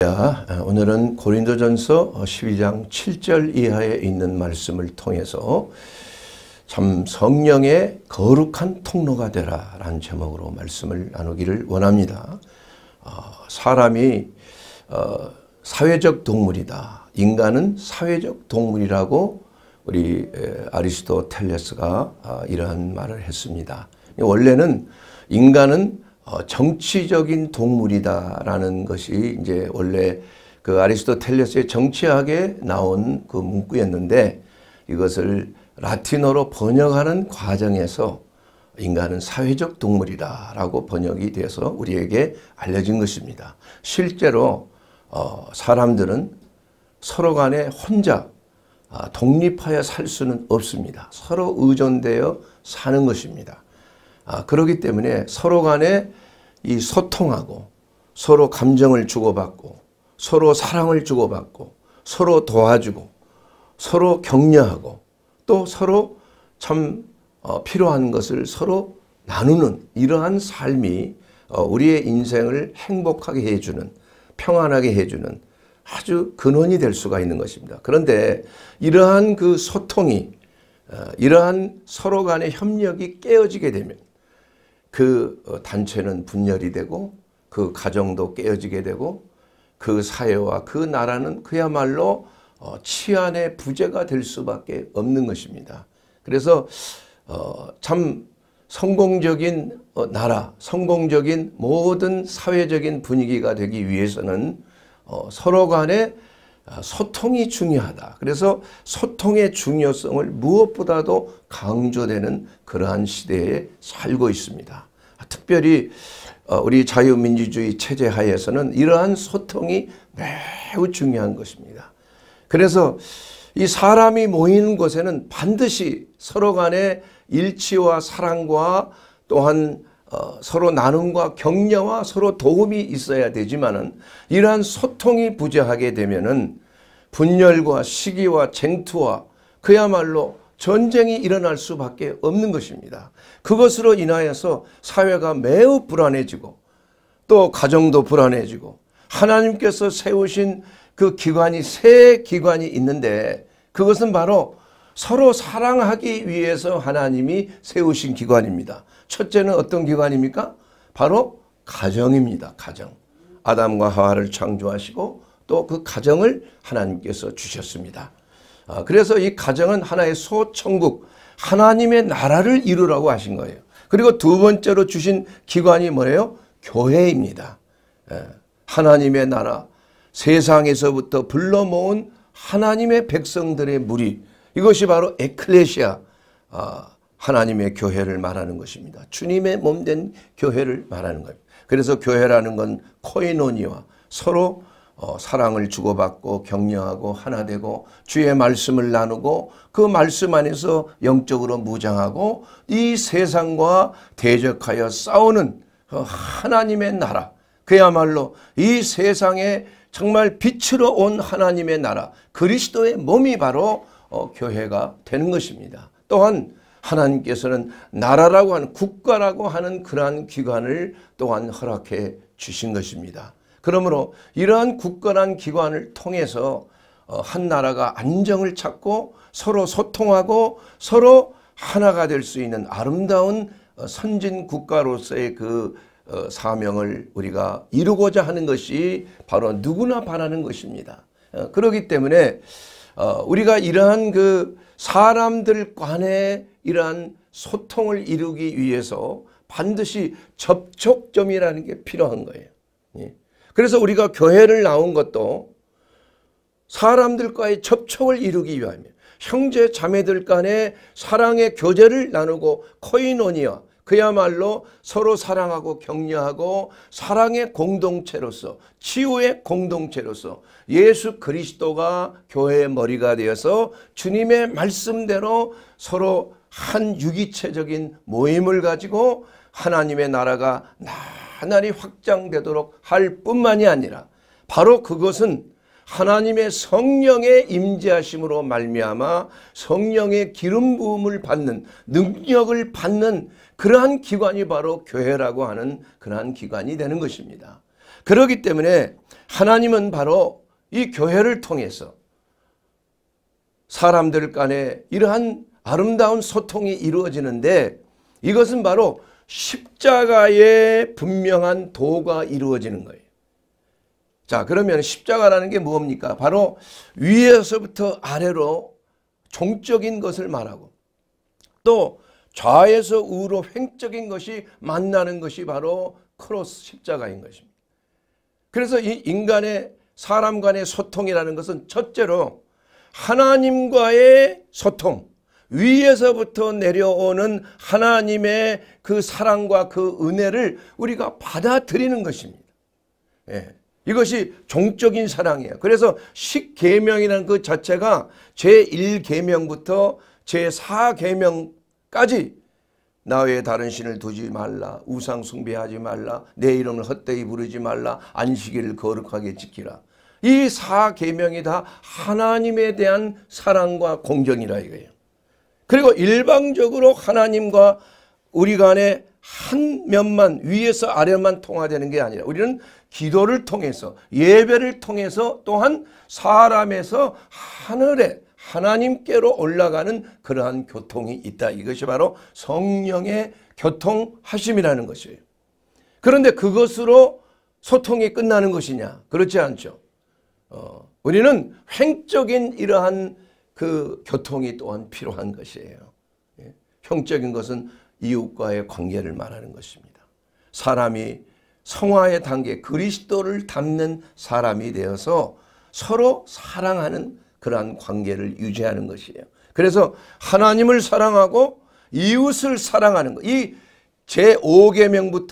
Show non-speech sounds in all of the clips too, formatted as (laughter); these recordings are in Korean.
자, 오늘은 고린도전서 12장 7절 이하에 있는 말씀을 통해서 참 성령의 거룩한 통로가 되라 라는 제목으로 말씀을 나누기를 원합니다. 어, 사람이 어, 사회적 동물이다. 인간은 사회적 동물이라고 우리 아리스토텔레스가 아, 이러한 말을 했습니다. 원래는 인간은 어, 정치적인 동물이다라는 것이 이제 원래 그 아리스토텔레스의 정치학에 나온 그 문구였는데 이것을 라틴어로 번역하는 과정에서 인간은 사회적 동물이다라고 번역이 돼서 우리에게 알려진 것입니다. 실제로 어, 사람들은 서로 간에 혼자 아, 독립하여 살 수는 없습니다. 서로 의존되어 사는 것입니다. 아, 그렇기 때문에 서로 간에 이 소통하고 서로 감정을 주고받고 서로 사랑을 주고받고 서로 도와주고 서로 격려하고 또 서로 참 어, 필요한 것을 서로 나누는 이러한 삶이 어, 우리의 인생을 행복하게 해주는 평안하게 해주는 아주 근원이 될 수가 있는 것입니다. 그런데 이러한 그 소통이 어, 이러한 서로 간의 협력이 깨어지게 되면 그 어, 단체는 분열이 되고 그 가정도 깨어지게 되고 그 사회와 그 나라는 그야말로 어, 치안의 부재가 될 수밖에 없는 것입니다. 그래서 어, 참 성공적인 나라, 성공적인 모든 사회적인 분위기가 되기 위해서는 서로 간의 아, 소통이 중요하다. 그래서 소통의 중요성을 무엇보다도 강조되는 그러한 시대에 살고 있습니다. 아, 특별히 어, 우리 자유민주주의 체제 하에서는 이러한 소통이 매우 중요한 것입니다. 그래서 이 사람이 모이는 곳에는 반드시 서로 간의 일치와 사랑과 또한 어, 서로 나눔과 격려와 서로 도움이 있어야 되지만은 이러한 소통이 부재하게 되면은 분열과 시기와 쟁투와 그야말로 전쟁이 일어날 수밖에 없는 것입니다. 그것으로 인하여서 사회가 매우 불안해지고 또 가정도 불안해지고 하나님께서 세우신 그 기관이 세 기관이 있는데 그것은 바로 서로 사랑하기 위해서 하나님이 세우신 기관입니다. 첫째는 어떤 기관입니까? 바로 가정입니다. 가정. 아담과 하와를 창조하시고 또 그 가정을 하나님께서 주셨습니다. 아, 그래서 이 가정은 하나의 소천국, 하나님의 나라를 이루라고 하신 거예요. 그리고 두 번째로 주신 기관이 뭐예요? 교회입니다. 예, 하나님의 나라, 세상에서부터 불러 모은 하나님의 백성들의 무리, 이것이 바로 에클레시아, 아, 하나님의 교회를 말하는 것입니다. 주님의 몸된 교회를 말하는 겁니다. 그래서 교회라는 건 코이노니와 서로 어, 사랑을 주고받고 격려하고 하나 되고 주의 말씀을 나누고 그 말씀 안에서 영적으로 무장하고 이 세상과 대적하여 싸우는 어, 하나님의 나라 그야말로 이 세상에 정말 빛으로 온 하나님의 나라 그리스도의 몸이 바로 어, 교회가 되는 것입니다. 또한 하나님께서는 나라라고 하는 국가라고 하는 그러한 기관을 또한 허락해 주신 것입니다. 그러므로 이러한 굳건한 기관을 통해서 어, 한 나라가 안정을 찾고 서로 소통하고 서로 하나가 될 수 있는 아름다운 어, 선진 국가로서의 그 어, 사명을 우리가 이루고자 하는 것이 바로 누구나 바라는 것입니다. 그러기 때문에 우리가 이러한 그 사람들 간의 이러한 소통을 이루기 위해서 반드시 접촉점이라는 게 필요한 거예요. 예. 그래서 우리가 교회를 나온 것도 사람들과의 접촉을 이루기 위함이에요. 형제 자매들 간의 사랑의 교제를 나누고 코이노니아 그야말로 서로 사랑하고 격려하고 사랑의 공동체로서 치유의 공동체로서 예수 그리스도가 교회의 머리가 되어서 주님의 말씀대로 서로 한 유기체적인 모임을 가지고 하나님의 나라가 나 하늘이 확장되도록 할 뿐만이 아니라 바로 그것은 하나님의 성령의 임재하심으로 말미암아 성령의 기름 부음을 받는 능력을 받는 그러한 기관이 바로 교회라고 하는 그러한 기관이 되는 것입니다. 그렇기 때문에 하나님은 바로 이 교회를 통해서 사람들 간에 이러한 아름다운 소통이 이루어지는데 이것은 바로 십자가의 분명한 도가 이루어지는 거예요. 자 그러면 십자가라는 게 뭡니까? 바로 위에서부터 아래로 종적인 것을 말하고 또 좌에서 우로 횡적인 것이 만나는 것이 바로 크로스 십자가인 것입니다. 그래서 이 인간의 사람 간의 소통이라는 것은 첫째로 하나님과의 소통 위에서부터 내려오는 하나님의 그 사랑과 그 은혜를 우리가 받아들이는 것입니다. 예. 이것이 종적인 사랑이에요. 그래서 10계명이라는 그 자체가 제1계명부터 제4계명까지 나 외에 다른 신을 두지 말라. 우상 숭배하지 말라. 내 이름을 헛되이 부르지 말라. 안식일을 거룩하게 지키라. 이 4계명이 다 하나님에 대한 사랑과 공경이라 이거예요. 그리고 일방적으로 하나님과 우리 간에 한 면만 위에서 아래만 통화되는 게 아니라 우리는 기도를 통해서 예배를 통해서 또한 사람에서 하늘에 하나님께로 올라가는 그러한 교통이 있다. 이것이 바로 성령의 교통하심이라는 것이에요. 그런데 그것으로 소통이 끝나는 것이냐? 그렇지 않죠. 어, 우리는 횡적인 이러한 그 교통이 또한 필요한 것이에요. 예? 형적인 것은 이웃과의 관계를 말하는 것입니다. 사람이 성화의 단계 그리스도를 닮는 사람이 되어서 서로 사랑하는 그러한 관계를 유지하는 것이에요. 그래서 하나님을 사랑하고 이웃을 사랑하는 것. 이 제5계명부터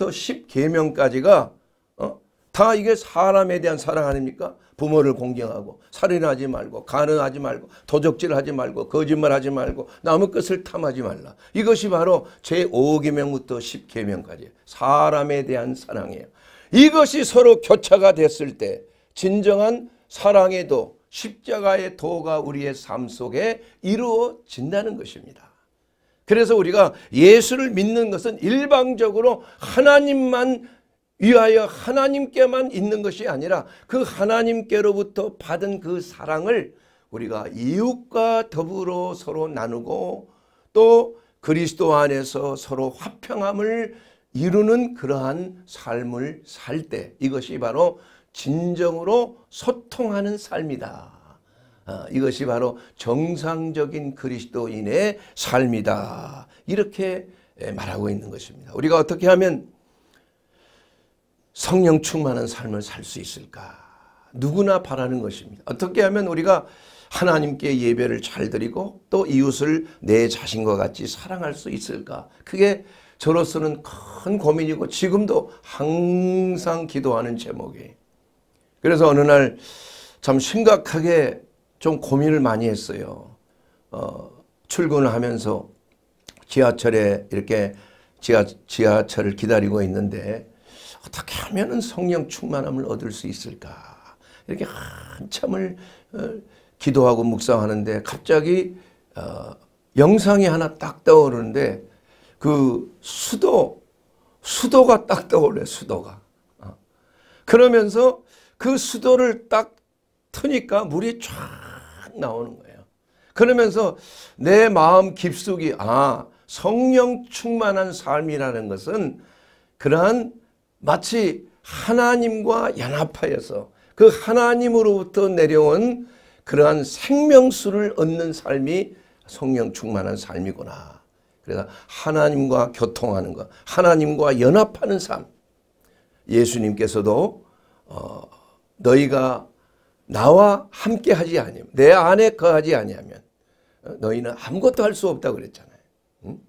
10계명까지가 어? 다 이게 사람에 대한 사랑 아닙니까? 부모를 공경하고 살인하지 말고 간음하지 말고 도적질하지 말고 거짓말하지 말고 남의 것을 탐하지 말라. 이것이 바로 제5계명부터 10계명까지 사람에 대한 사랑이에요. 이것이 서로 교차가 됐을 때 진정한 사랑의 도, 십자가의 도가 우리의 삶 속에 이루어진다는 것입니다. 그래서 우리가 예수를 믿는 것은 일방적으로 하나님만 위하여 하나님께만 있는 것이 아니라 그 하나님께로부터 받은 그 사랑을 우리가 이웃과 더불어 서로 나누고 또 그리스도 안에서 서로 화평함을 이루는 그러한 삶을 살 때 이것이 바로 진정으로 소통하는 삶이다. 아, 이것이 바로 정상적인 그리스도인의 삶이다. 이렇게 말하고 있는 것입니다. 우리가 어떻게 하면 성령 충만한 삶을 살 수 있을까? 누구나 바라는 것입니다. 어떻게 하면 우리가 하나님께 예배를 잘 드리고 또 이웃을 내 자신과 같이 사랑할 수 있을까? 그게 저로서는 큰 고민이고 지금도 항상 기도하는 제목이. 에요 그래서 어느 날 참 심각하게 좀 고민을 많이 했어요. 어, 출근을 하면서 지하철에 이렇게 지하, 지하철을 기다리고 있는데 어떻게 하면 성령 충만함을 얻을 수 있을까? 이렇게 한참을 어, 기도하고 묵상하는데 갑자기 어, 영상이 하나 딱 떠오르는데 그 수도 수도가 딱 떠올래 수도가 어. 그러면서 그 수도를 딱 트니까 물이 쫙 나오는 거예요 그러면서 내 마음 깊숙이 아 성령 충만한 삶이라는 것은 그러한 마치 하나님과 연합하여서 그 하나님으로부터 내려온 그러한 생명수를 얻는 삶이 성령 충만한 삶이구나. 그래서 하나님과 교통하는 것, 하나님과 연합하는 삶. 예수님께서도 어, 너희가 나와 함께 하지 아니면내 안에 거하지 아니하면 어, 너희는 아무것도 할 수 없다 그랬잖아요. 응?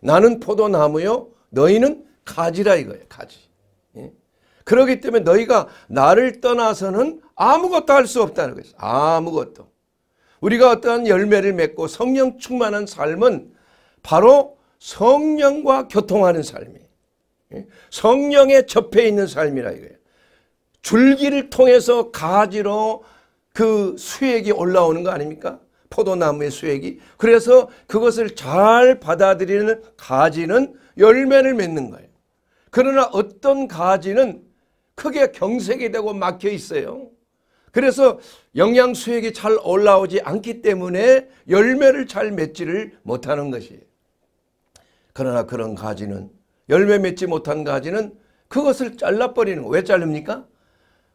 나는 포도나무요 너희는 가지라 이거예요. 가지. 그러기 때문에 너희가 나를 떠나서는 아무것도 할 수 없다는 거예요. 아무것도. 우리가 어떠한 열매를 맺고 성령 충만한 삶은 바로 성령과 교통하는 삶이에요. 예? 성령에 접해 있는 삶이라 이거예요. 줄기를 통해서 가지로 그 수액이 올라오는 거 아닙니까? 포도나무의 수액이. 그래서 그것을 잘 받아들이는 가지는 열매를 맺는 거예요. 그러나 어떤 가지는 크게 경색이 되고 막혀 있어요. 그래서 영양 수액이 잘 올라오지 않기 때문에 열매를 잘 맺지를 못하는 것이에요. 그러나 그런 가지는 열매 맺지 못한 가지는 그것을 잘라버리는 왜 자릅니까?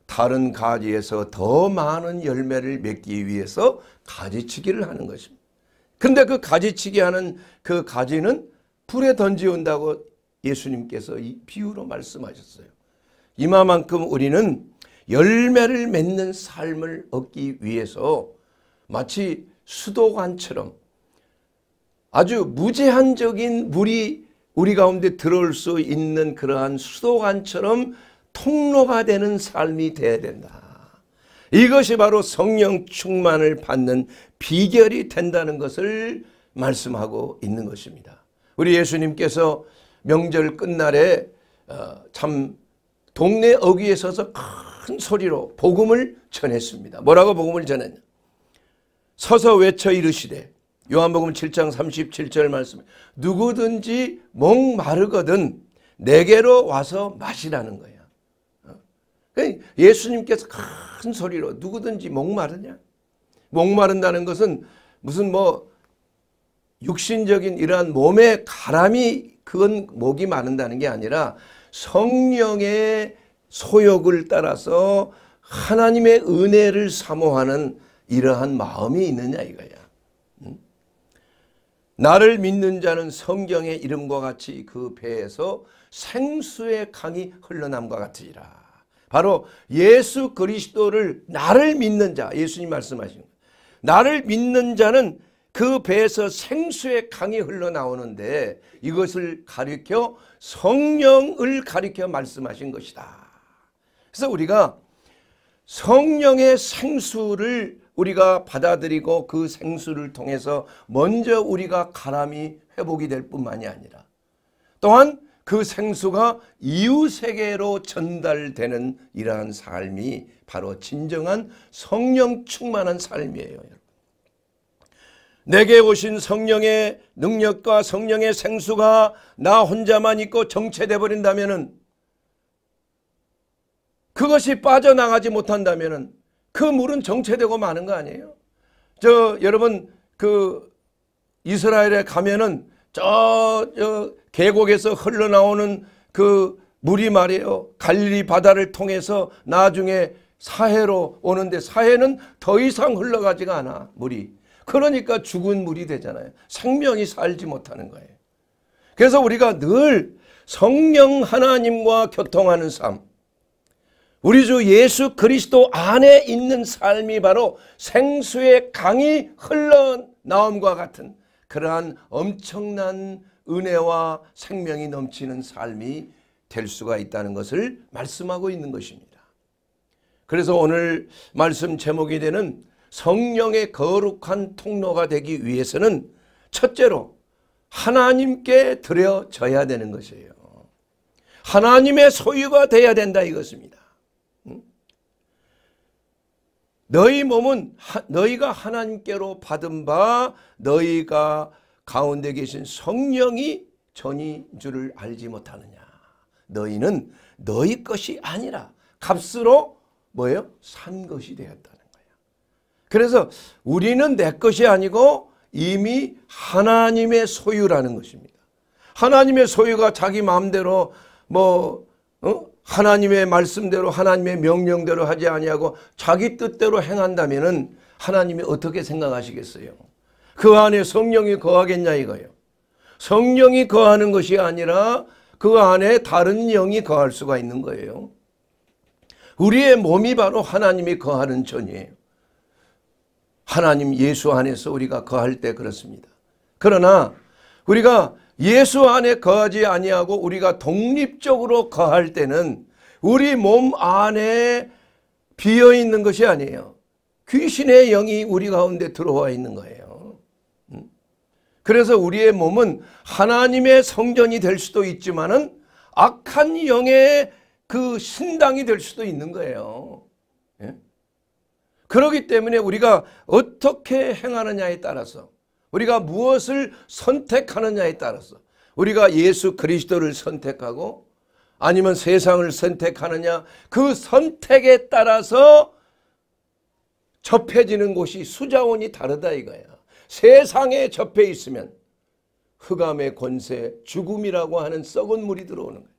다른 가지에서 더 많은 열매를 맺기 위해서 가지치기를 하는 것입니다. 근데 그 가지치기 하는 그 가지는 불에 던지온다고 예수님께서 이 비유로 말씀하셨어요. 이마만큼 우리는 열매를 맺는 삶을 얻기 위해서 마치 수도관처럼 아주 무제한적인 물이 우리 가운데 들어올 수 있는 그러한 수도관처럼 통로가 되는 삶이 돼야 된다. 이것이 바로 성령 충만을 받는 비결이 된다는 것을 말씀하고 있는 것입니다. 우리 예수님께서 명절 끝날에 어, 참 동네 어귀에 서서 큰 소리로 복음을 전했습니다. 뭐라고 복음을 전했냐? 서서 외쳐 이르시되 요한복음 7장 37절 말씀 누구든지 목마르거든 내게로 와서 마시라는 거야. 어? 그 예수님께서 큰 소리로 누구든지 목마르냐? 목마른다는 것은 무슨 뭐 육신적인 이러한 몸의 가람이 그건 목이 마른다는 게 아니라 성령의 소욕을 따라서 하나님의 은혜를 사모하는 이러한 마음이 있느냐 이거야. 나를 믿는 자는 성경의 이름과 같이 그 배에서 생수의 강이 흘러남과 같으리라. 바로 예수 그리스도를 나를 믿는 자 예수님 말씀하신 나를 믿는 자는 그 배에서 생수의 강이 흘러나오는데 이것을 가리켜 성령을 가리켜 말씀하신 것이다. 그래서 우리가 성령의 생수를 우리가 받아들이고 그 생수를 통해서 먼저 우리가 가람이 회복이 될 뿐만이 아니라 또한 그 생수가 이웃세계로 전달되는 이러한 삶이 바로 진정한 성령 충만한 삶이에요. 내게 오신 성령의 능력과 성령의 생수가 나 혼자만 있고 정체돼 버린다면 그것이 빠져나가지 못한다면그 물은 정체되고 마는 거 아니에요? 저 여러분 그 이스라엘에 가면은 저, 저 계곡에서 흘러나오는 그 물이 말이에요. 갈리 바다를 통해서 나중에 사해로 오는데 사해는 더 이상 흘러가지가 않아 물이. 그러니까 죽은 물이 되잖아요. 생명이 살지 못하는 거예요. 그래서 우리가 늘 성령 하나님과 교통하는 삶, 우리 주 예수 그리스도 안에 있는 삶이 바로 생수의 강이 흘러나옴과 같은 그러한 엄청난 은혜와 생명이 넘치는 삶이 될 수가 있다는 것을 말씀하고 있는 것입니다. 그래서 오늘 말씀 제목이 되는 성령의 거룩한 통로가 되기 위해서는 첫째로 하나님께 드려져야 되는 것이에요. 하나님의 소유가 되어야 된다 이것입니다. 너희 몸은 너희가 하나님께로 받은 바 너희가 가운데 계신 성령이 전이 줄을 알지 못하느냐. 너희는 너희 것이 아니라 값으로 뭐예요? 산 것이 되었다. 그래서 우리는 내 것이 아니고 이미 하나님의 소유라는 것입니다. 하나님의 소유가 자기 마음대로 뭐 어? 하나님의 말씀대로 하나님의 명령대로 하지 아니하고 자기 뜻대로 행한다면은 하나님이 어떻게 생각하시겠어요? 그 안에 성령이 거하겠냐 이거예요. 성령이 거하는 것이 아니라 그 안에 다른 영이 거할 수가 있는 거예요. 우리의 몸이 바로 하나님이 거하는 전이에요. 하나님 예수 안에서 우리가 거할 때 그렇습니다. 그러나 우리가 예수 안에 거하지 아니하고 우리가 독립적으로 거할 때는 우리 몸 안에 비어 있는 것이 아니에요. 귀신의 영이 우리 가운데 들어와 있는 거예요. 음? 그래서 우리의 몸은 하나님의 성전이 될 수도 있지만은 악한 영의 그 신당이 될 수도 있는 거예요. 그러기 때문에 우리가 어떻게 행하느냐에 따라서 우리가 무엇을 선택하느냐에 따라서 우리가 예수 그리스도를 선택하고 아니면 세상을 선택하느냐 그 선택에 따라서 접해지는 곳이 수자원이 다르다 이거야. 세상에 접해 있으면 흑암의 권세 죽음이라고 하는 썩은 물이 들어오는 거예요.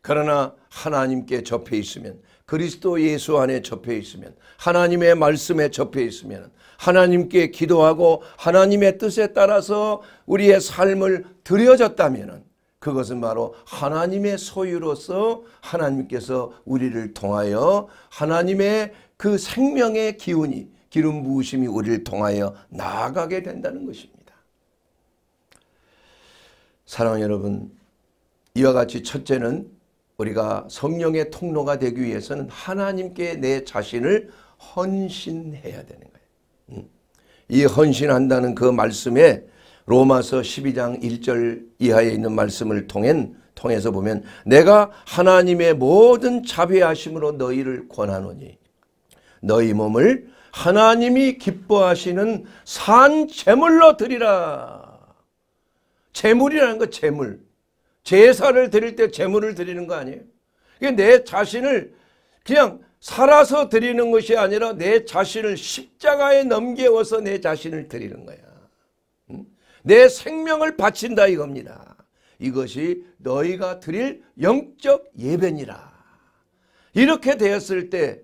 그러나 하나님께 접해 있으면 그리스도 예수 안에 접해 있으면 하나님의 말씀에 접해 있으면 하나님께 기도하고 하나님의 뜻에 따라서 우리의 삶을 드려졌다면 그것은 바로 하나님의 소유로서 하나님께서 우리를 통하여 하나님의 그 생명의 기운이 기름 부으심이 우리를 통하여 나아가게 된다는 것입니다. 사랑하는 여러분 이와 같이 첫째는 우리가 성령의 통로가 되기 위해서는 하나님께 내 자신을 헌신해야 되는 거예요. 음. 이 헌신한다는 그 말씀에 로마서 12장 1절 이하에 있는 말씀을 통한 통해서 보면 내가 하나님의 모든 자비하심으로 너희를 권하노니 너희 몸을 하나님이 기뻐하시는 산 제물로 드리라. 제물이라는 거 제물. 제사를 드릴 때 제물을 드리는 거 아니에요. 이게 내 자신을 그냥 살아서 드리는 것이 아니라 내 자신을 십자가에 넘겨서내 자신을 드리는 거야. 내 생명을 바친다 이겁니다. 이것이 너희가 드릴 영적 예배니라. 이렇게 되었을 때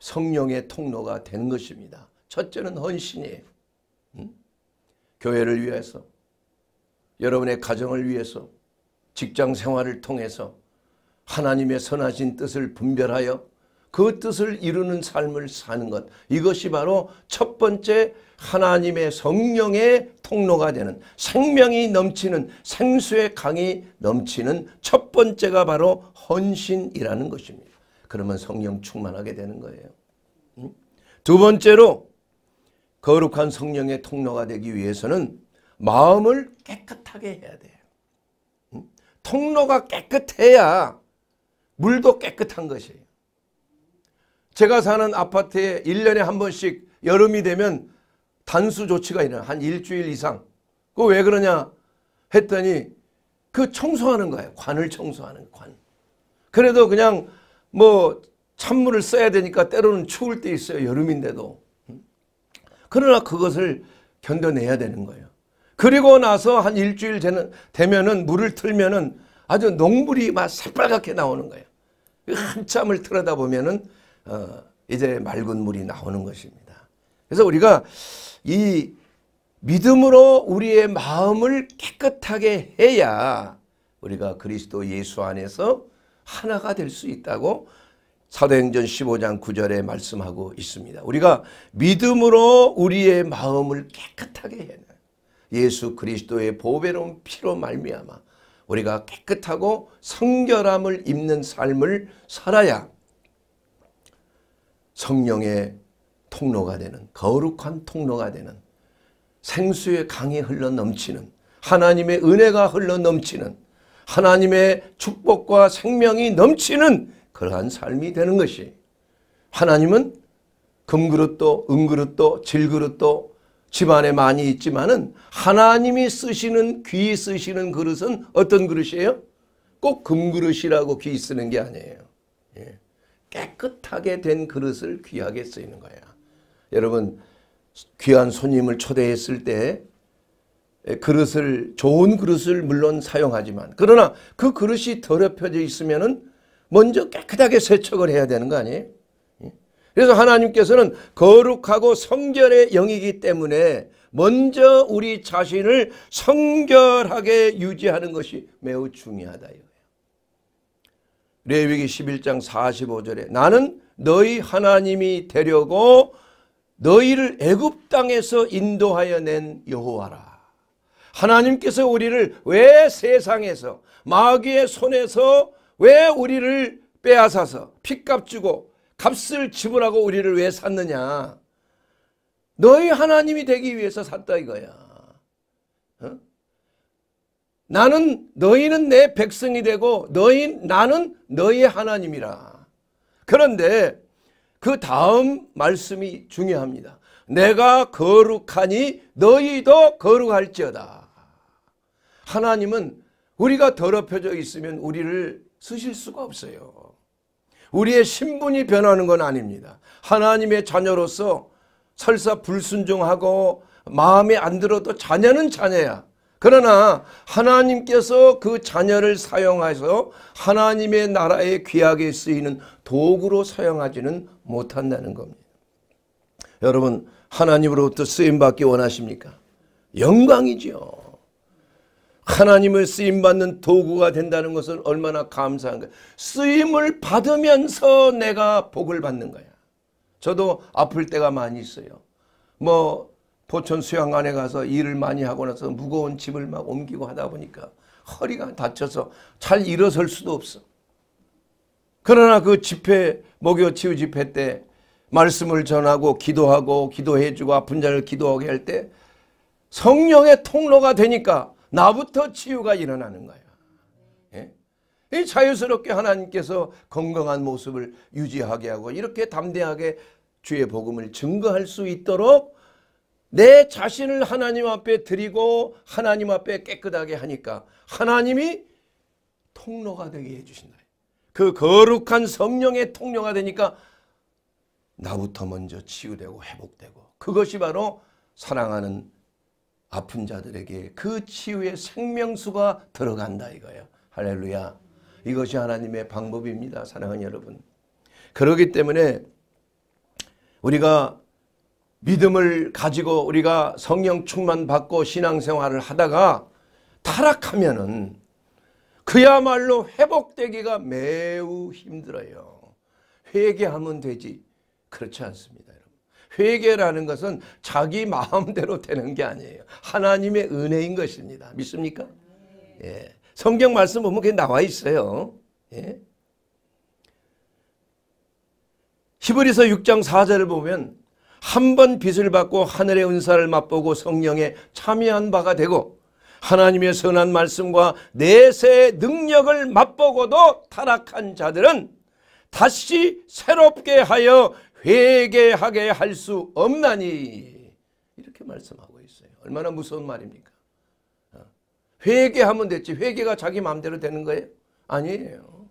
성령의 통로가 되 것입니다. 첫째는 헌신이에요. 응? 교회를 위해서 여러분의 가정을 위해서 직장 생활을 통해서 하나님의 선하신 뜻을 분별하여 그 뜻을 이루는 삶을 사는 것. 이것이 바로 첫 번째 하나님의 성령의 통로가 되는 생명이 넘치는 생수의 강이 넘치는 첫 번째가 바로 헌신이라는 것입니다. 그러면 성령 충만하게 되는 거예요. 두 번째로 거룩한 성령의 통로가 되기 위해서는 마음을 깨끗하게 해야 돼요. 통로가 깨끗해야 물도 깨끗한 것이에요. 제가 사는 아파트에 1년에 한 번씩 여름이 되면 단수 조치가 있나요? 한 일주일 이상. 그 왜 그러냐 했더니 그 청소하는 거예요. 관을 청소하는 관. 그래도 그냥 뭐 찬물을 써야 되니까 때로는 추울 때 있어요. 여름인데도. 그러나 그것을 견뎌내야 되는 거예요. 그리고 나서 한 일주일 되면은 물을 틀면은 아주 농물이 막 새빨갛게 나오는 거예요. 그 한참을 틀어다 보면은 어 이제 맑은 물이 나오는 것입니다. 그래서 우리가 이 믿음으로 우리의 마음을 깨끗하게 해야 우리가 그리스도 예수 안에서 하나가 될 수 있다고 사도행전 15장 9절에 말씀하고 있습니다. 우리가 믿음으로 우리의 마음을 깨끗하게 해야 예수 그리스도의 보배로운 피로 말미암아 우리가 깨끗하고 성결함을 입는 삶을 살아야 성령의 통로가 되는 거룩한 통로가 되는 생수의 강이 흘러 넘치는 하나님의 은혜가 흘러 넘치는 하나님의 축복과 생명이 넘치는 그러한 삶이 되는 것이 하나님은 금그릇도 은그릇도 질그릇도 집안에 많이 있지만은 하나님이 쓰시는 귀 쓰시는 그릇은 어떤 그릇이에요? 꼭 금그릇이라고 귀 쓰는 게 아니에요. 예. 깨끗하게 된 그릇을 귀하게 쓰이는 거야. 여러분 귀한 손님을 초대했을 때 그릇을 좋은 그릇을 물론 사용하지만 그러나 그 그릇이 더럽혀져 있으면은 먼저 깨끗하게 세척을 해야 되는 거 아니에요? 그래서 하나님께서는 거룩하고 성결의 영이기 때문에 먼저 우리 자신을 성결하게 유지하는 것이 매우 중요하다. 레위기 11장 45절에 나는 너희 하나님이 되려고 너희를 애굽 땅에서 인도하여 낸 여호와라. 하나님께서 우리를 왜 세상에서 마귀의 손에서 왜 우리를 빼앗아서 피값 주고 값을 지불하고 우리를 왜 샀느냐. 너희 하나님이 되기 위해서 샀다 이거야. 어? 나는 너희는 내 백성이 되고 너희 나는 너희의 하나님이라. 그런데 그 다음 말씀이 중요합니다. 내가 거룩하니 너희도 거룩할지어다. 하나님은 우리가 더럽혀져 있으면 우리를 쓰실 수가 없어요. 우리의 신분이 변하는 건 아닙니다. 하나님의 자녀로서 설사 불순종하고 마음에 안 들어도 자녀는 자녀야. 그러나 하나님께서 그 자녀를 사용해서 하나님의 나라에 귀하게 쓰이는 도구로 사용하지는 못한다는 겁니다. 여러분 하나님으로부터 쓰임받기 원하십니까? 영광이죠. 하나님을 쓰임받는 도구가 된다는 것은 얼마나 감사한 거야. 쓰임을 받으면서 내가 복을 받는 거야. 저도 아플 때가 많이 있어요. 뭐 포천 수양관에 가서 일을 많이 하고 나서 무거운 짐을 막 옮기고 하다 보니까 허리가 다쳐서 잘 일어설 수도 없어. 그러나 그 집회 목요 치유 집회 때 말씀을 전하고 기도하고 기도해 주고 아픈 자를 기도하게 할 때 성령의 통로가 되니까 나부터 치유가 일어나는 거야. 예? 이 자유스럽게 하나님께서 건강한 모습을 유지하게 하고 이렇게 담대하게 주의 복음을 증거할 수 있도록 내 자신을 하나님 앞에 드리고 하나님 앞에 깨끗하게 하니까 하나님이 통로가 되게 해주신다. 그 거룩한 성령의 통로가 되니까 나부터 먼저 치유되고 회복되고 그것이 바로 사랑하는 아픈 자들에게 그 치유의 생명수가 들어간다 이거예요. 할렐루야. 이것이 하나님의 방법입니다. 사랑하는 여러분. 그러기 때문에 우리가 믿음을 가지고 우리가 성령 충만 받고 신앙생활을 하다가 타락하면은 그야말로 회복되기가 매우 힘들어요. 회개하면 되지. 그렇지 않습니다. 회개라는 것은 자기 마음대로 되는 게 아니에요. 하나님의 은혜인 것입니다. 믿습니까? 예. 성경 말씀 보면 그게 나와 있어요. 예. 히브리서 6장 4절을 보면 한 번 빚을 받고 하늘의 은사를 맛보고 성령에 참여한 바가 되고 하나님의 선한 말씀과 내세의 능력을 맛보고도 타락한 자들은 다시 새롭게 하여 회개하게 할 수 없나니 이렇게 말씀하고 있어요. 얼마나 무서운 말입니까? 어? 회개하면 됐지 회개가 자기 마음대로 되는 거예요? 아니에요.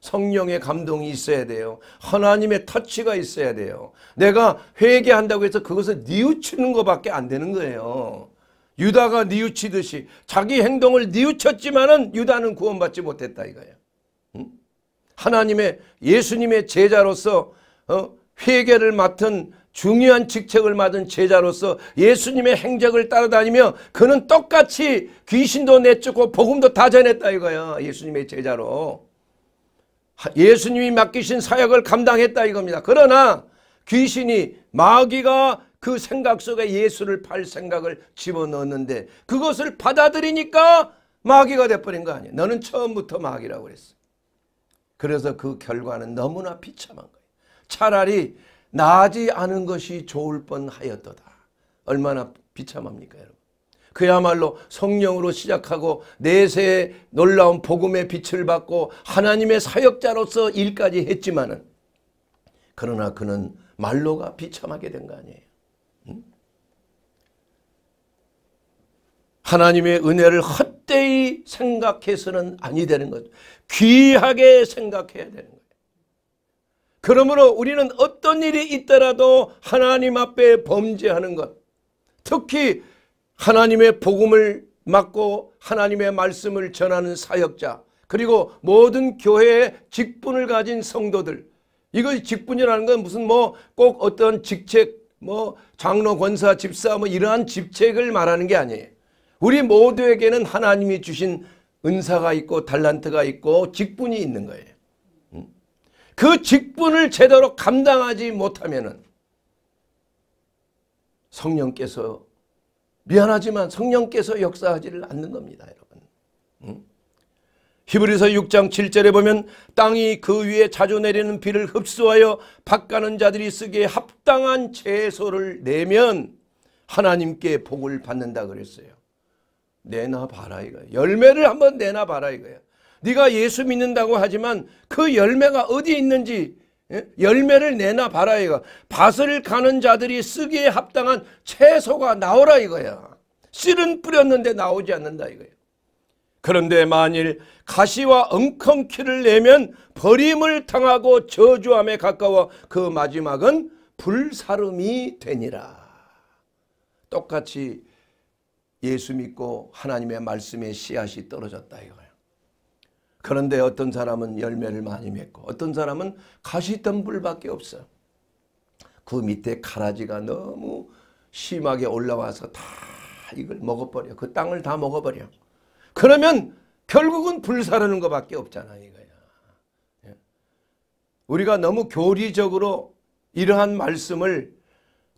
성령의 감동이 있어야 돼요. 하나님의 터치가 있어야 돼요. 내가 회개한다고 해서 그것을 뉘우치는 것밖에 안 되는 거예요. 유다가 뉘우치듯이 자기 행동을 뉘우쳤지만은 유다는 구원받지 못했다 이거예요. 응? 하나님의 예수님의 제자로서 어? 회계를 맡은 중요한 직책을 맡은 제자로서 예수님의 행적을 따라다니며 그는 똑같이 귀신도 내쫓고 복음도 다 전했다 이거야. 예수님의 제자로. 예수님이 맡기신 사역을 감당했다 이겁니다. 그러나 귀신이 마귀가 그 생각 속에 예수를 팔 생각을 집어넣었는데 그것을 받아들이니까 마귀가 돼버린 거 아니에요. 너는 처음부터 마귀라고 그랬어. 그래서 그 결과는 너무나 비참한 거예요. 차라리 나지 않은 것이 좋을 뻔하였도다. 얼마나 비참합니까 여러분. 그야말로 성령으로 시작하고 내세의 놀라운 복음의 빛을 받고 하나님의 사역자로서 일까지 했지만은 그러나 그는 말로가 비참하게 된 거 아니에요. 하나님의 은혜를 헛되이 생각해서는 아니 되는 거 귀하게 생각해야 되는 거 그러므로 우리는 어떤 일이 있더라도 하나님 앞에 범죄하는 것 특히 하나님의 복음을 맡고 하나님의 말씀을 전하는 사역자 그리고 모든 교회의 직분을 가진 성도들 이거 직분이라는 건 무슨 뭐 꼭 어떤 직책 뭐 장로 권사 집사 뭐 이러한 직책을 말하는 게 아니에요 우리 모두에게는 하나님이 주신 은사가 있고 달란트가 있고 직분이 있는 거예요 그 직분을 제대로 감당하지 못하면은 성령께서 미안하지만 성령께서 역사하지를 않는 겁니다, 여러분. 응? 히브리서 6장 7절에 보면 땅이 그 위에 자주 내리는 비를 흡수하여 밭가는 자들이 쓰기에 합당한 채소를 내면 하나님께 복을 받는다 그랬어요. 내놔 봐라 이거야. 열매를 한번 내놔 봐라 이거야. 네가 예수 믿는다고 하지만 그 열매가 어디에 있는지 예? 열매를 내나 봐라 이거. 밭을 가는 자들이 쓰기에 합당한 채소가 나오라 이거야. 씨는 뿌렸는데 나오지 않는다 이거예 그런데 만일 가시와 엉겅퀴를 내면 버림을 당하고 저주함에 가까워 그 마지막은 불사름이 되니라. 똑같이 예수 믿고 하나님의 말씀에 씨앗이 떨어졌다 이거. 그런데 어떤 사람은 열매를 많이 맺고 어떤 사람은 가시던불밖에 없어. 그 밑에 가라지가 너무 심하게 올라와서 다 이걸 먹어버려. 그 땅을 다 먹어버려. 그러면 결국은 불사르는 것밖에 없잖아 이거야. 예? 우리가 너무 교리적으로 이러한 말씀을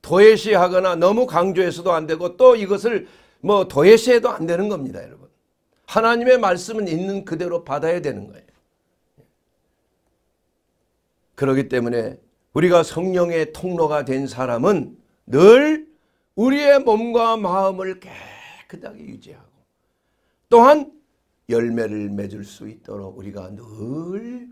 도예시하거나 너무 강조해서도 안 되고 또 이것을 뭐 도예시해도 안 되는 겁니다 여러분. 하나님의 말씀은 있는 그대로 받아야 되는 거예요. 그렇기 때문에 우리가 성령의 통로가 된 사람은 늘 우리의 몸과 마음을 깨끗하게 유지하고 또한 열매를 맺을 수 있도록 우리가 늘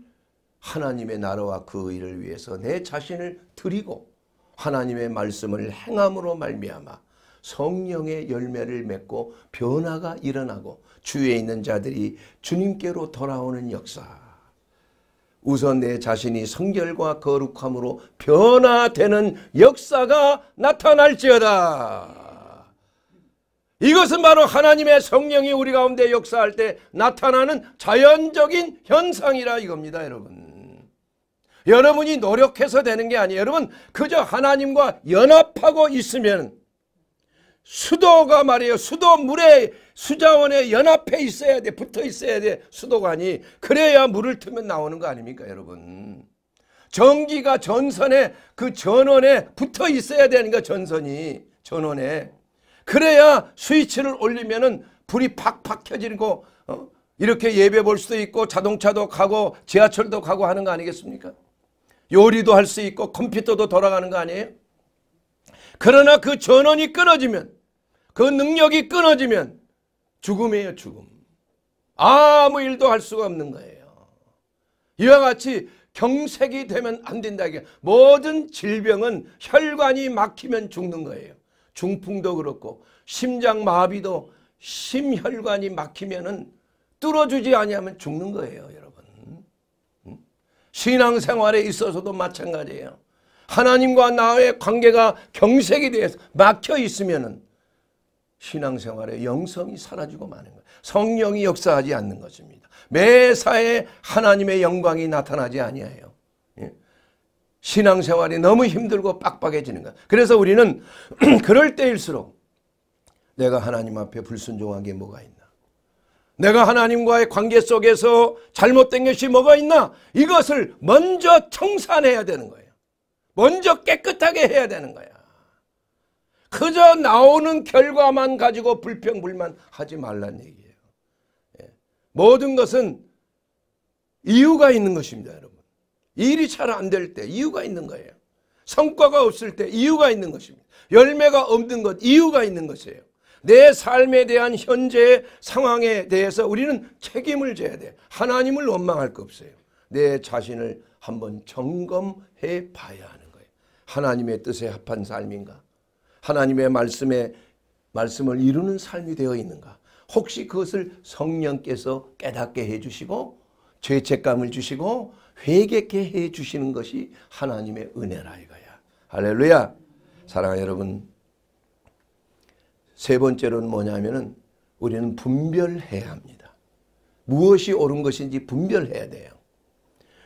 하나님의 나라와 그 일을 위해서 내 자신을 드리고 하나님의 말씀을 행함으로 말미암아 성령의 열매를 맺고 변화가 일어나고 주위에 있는 자들이 주님께로 돌아오는 역사. 우선 내 자신이 성결과 거룩함으로 변화되는 역사가 나타날지어다. 이것은 바로 하나님의 성령이 우리 가운데 역사할 때 나타나는 자연적인 현상이라 이겁니다. 여러분. 여러분이 노력해서 되는 게 아니에요. 여러분 그저 하나님과 연합하고 있으면 수도가 말이에요. 수도 물에 수자원에 연합해 있어야 돼. 붙어 있어야 돼. 수도관이. 그래야 물을 틀면 나오는 거 아닙니까, 여러분? 전기가 전선에 그 전원에 붙어 있어야 되는 거 전선이 전원에. 그래야 스위치를 올리면은 불이 팍팍 켜지고 어? 이렇게 예배 볼 수도 있고 자동차도 가고 지하철도 가고 하는 거 아니겠습니까? 요리도 할 수 있고 컴퓨터도 돌아가는 거 아니에요? 그러나 그 전원이 끊어지면 그 능력이 끊어지면 죽음이에요 죽음. 아무 일도 할 수가 없는 거예요. 이와 같이 경색이 되면 안 된다. 모든 질병은 혈관이 막히면 죽는 거예요. 중풍도 그렇고 심장마비도 심혈관이 막히면 은 뚫어주지 아니면 죽는 거예요. 여러분. 신앙생활에 있어서도 마찬가지예요. 하나님과 나의 관계가 경색이 돼서 막혀 있으면은 신앙생활의 영성이 사라지고 마는 거예요. 성령이 역사하지 않는 것입니다. 매사에 하나님의 영광이 나타나지 아니해요. 예. 신앙생활이 너무 힘들고 빡빡해지는 거예요. 그래서 우리는 (clears throat) 그럴 때일수록 내가 하나님 앞에 불순종한 게 뭐가 있나? 내가 하나님과의 관계 속에서 잘못된 것이 뭐가 있나? 이것을 먼저 청산해야 되는 거예요. 먼저 깨끗하게 해야 되는 거야. 그저 나오는 결과만 가지고 불평불만 하지 말란 얘기예요. 예. 모든 것은 이유가 있는 것입니다, 여러분. 일이 잘 안 될 때 이유가 있는 거예요. 성과가 없을 때 이유가 있는 것입니다. 열매가 없는 것 이유가 있는 것이에요. 내 삶에 대한 현재 상황에 대해서 우리는 책임을 져야 돼. 하나님을 원망할 거 없어요. 내 자신을 한번 점검해 봐야 하는 하나님의 뜻에 합한 삶인가? 하나님의 말씀에 말씀을 이루는 삶이 되어 있는가? 혹시 그것을 성령께서 깨닫게 해 주시고 죄책감을 주시고 회개케 해 주시는 것이 하나님의 은혜라 이거야. 할렐루야. 사랑하는 여러분. 세 번째로는 뭐냐면은 우리는 분별해야 합니다. 무엇이 옳은 것인지 분별해야 돼요.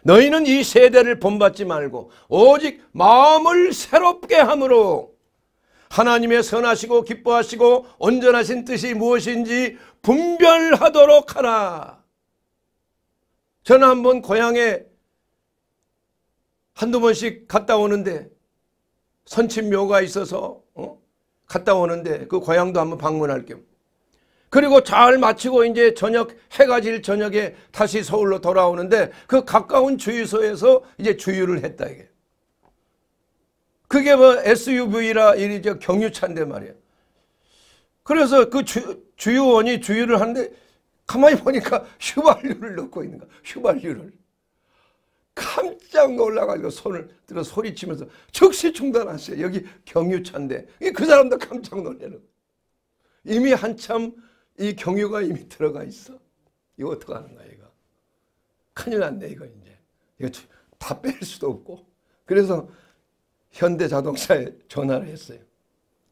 너희는 이 세대를 본받지 말고 오직 마음을 새롭게 함으로 하나님의 선하시고 기뻐하시고 온전하신 뜻이 무엇인지 분별하도록 하라. 저는 한번 고향에 한두 번씩 갔다 오는데 선친묘가 있어서 어? 갔다 오는데 그 고향도 한번 방문할 겸 그리고 잘 마치고 이제 저녁 해가 질 저녁에 다시 서울로 돌아오는데 그 가까운 주유소에서 이제 주유를 했다 이게. 그게 뭐 SUV라 이제 경유차인데 말이야. 그래서 그 주, 주유원이 주유를 하는데 가만히 보니까 휘발유를 넣고 있는 거야. 휘발유를. 깜짝 놀라가지고 손을 들어 소리치면서 즉시 충전하세요 여기 경유차인데. 그 사람도 깜짝 놀래는 거야. 이미 한참 이 경유가 이미 들어가 있어. 이거 어떡하는 거야, 이거. 큰일 났네, 이거 이제. 이거 다뺄 수도 없고. 그래서 현대 자동차에 전화를 했어요.